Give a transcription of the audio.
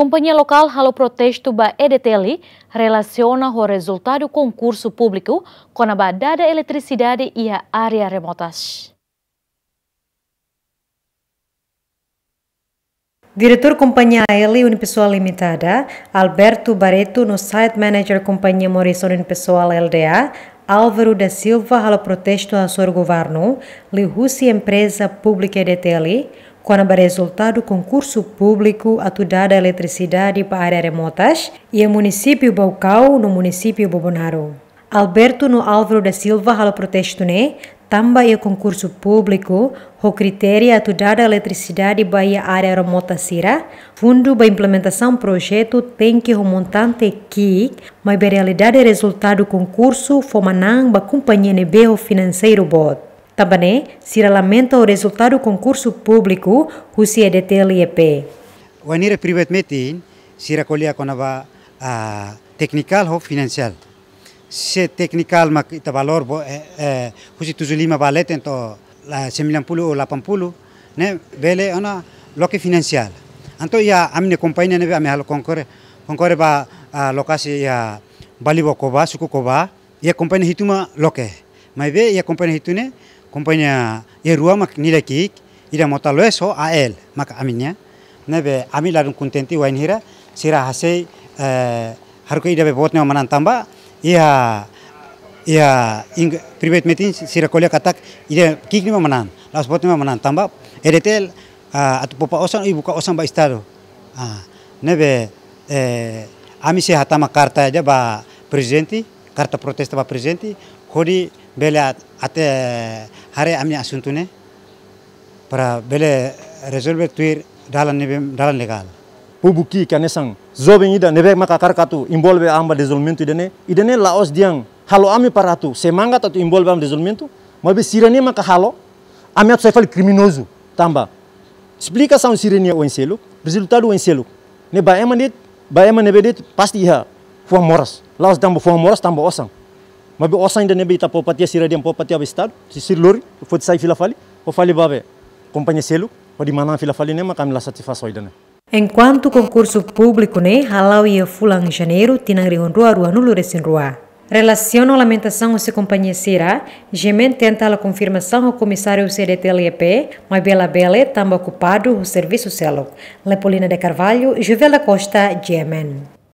Companhia local halo protesto ba EDTLI relaciona o resultado do concurso público com a badada eletricidade e a área remotas. Diretor Companhia AL Unipessoal Limitada, Alberto Barreto, no site manager Companhia Morrison Unipessoal LDA, Álvaro da Silva, halo protesto a seu governo, Lihussi Empresa Pública EDTLI, quando o resultado do concurso público atudada eletricidade para áreas remotas e o município Baucau no município Bobonaro. Alberto no Álvaro da Silva halo protesto né, tamba e concurso público, o critério é atudada eletricidade para área remota sira, fundo para implementação projeto tem que montante que, mas a realidade resultado do concurso foi manang para companhia nebeo financeiro bot. Também será lamenta o resultado do concurso público Rússia DTLEP. O private meeting, si colher com a uh, technical ou financial. Se technical mak ita valor bo eh, eh, husi tuzulima baleten to la sembilan puluh lapan puluh ne bele ona loke financial. Anto ia ya amne kompainya nebe ame halo konkore konkore ba uh, lokasi ya Bali Koba, suku Koba, ia kompainya hituma loke. be ia kompainya hitune kompanya ya rua mak nilai kik ira mota loe so ael mak aminya nebe amin lalu kuntenti wain hira sira hase eh, haruka ida be botne manan tamba iya iya ing private meeting sira kolia katak ida kik ni manan las botne manan tamba eretel eh, atu popa osan ibu ka osan ba istado ah, nebe eh, ami se hatama karta aja ba presidenti karta protesta ba presidenti hodi bele ate hare amni asuntune para bele resolve tuir dalan nebe dalan legal pubuki kanesang zobing ida nebe makakar katu involve amba desolmento idene idene laos diang halo ami paratu semangat atau involve amba desolmento mabe sirani maka halo ami atu sefal criminoso tamba un sirani o enselo resultado o enselo ne ba emanit ba emanebedit pasti ha fuam moras laos dambo fuam moras tamba osang mabe osanda nebe ita popati sira dem popati abistad si silur fut sai fila fali o fali babe companhia selo o di mana fila fali nema kami la satisfação idana Enquanto o concurso público né, halau ia fulang janeiro, tinangrion rua rua nulo resin rua. Relaciona a lamentação se companhia será, gemen tenta a confirmação ao comissário CDTLEP, mas Bela Bela é também ocupado o serviço celo. Lepolina de Carvalho, Juvela Costa, Gemen.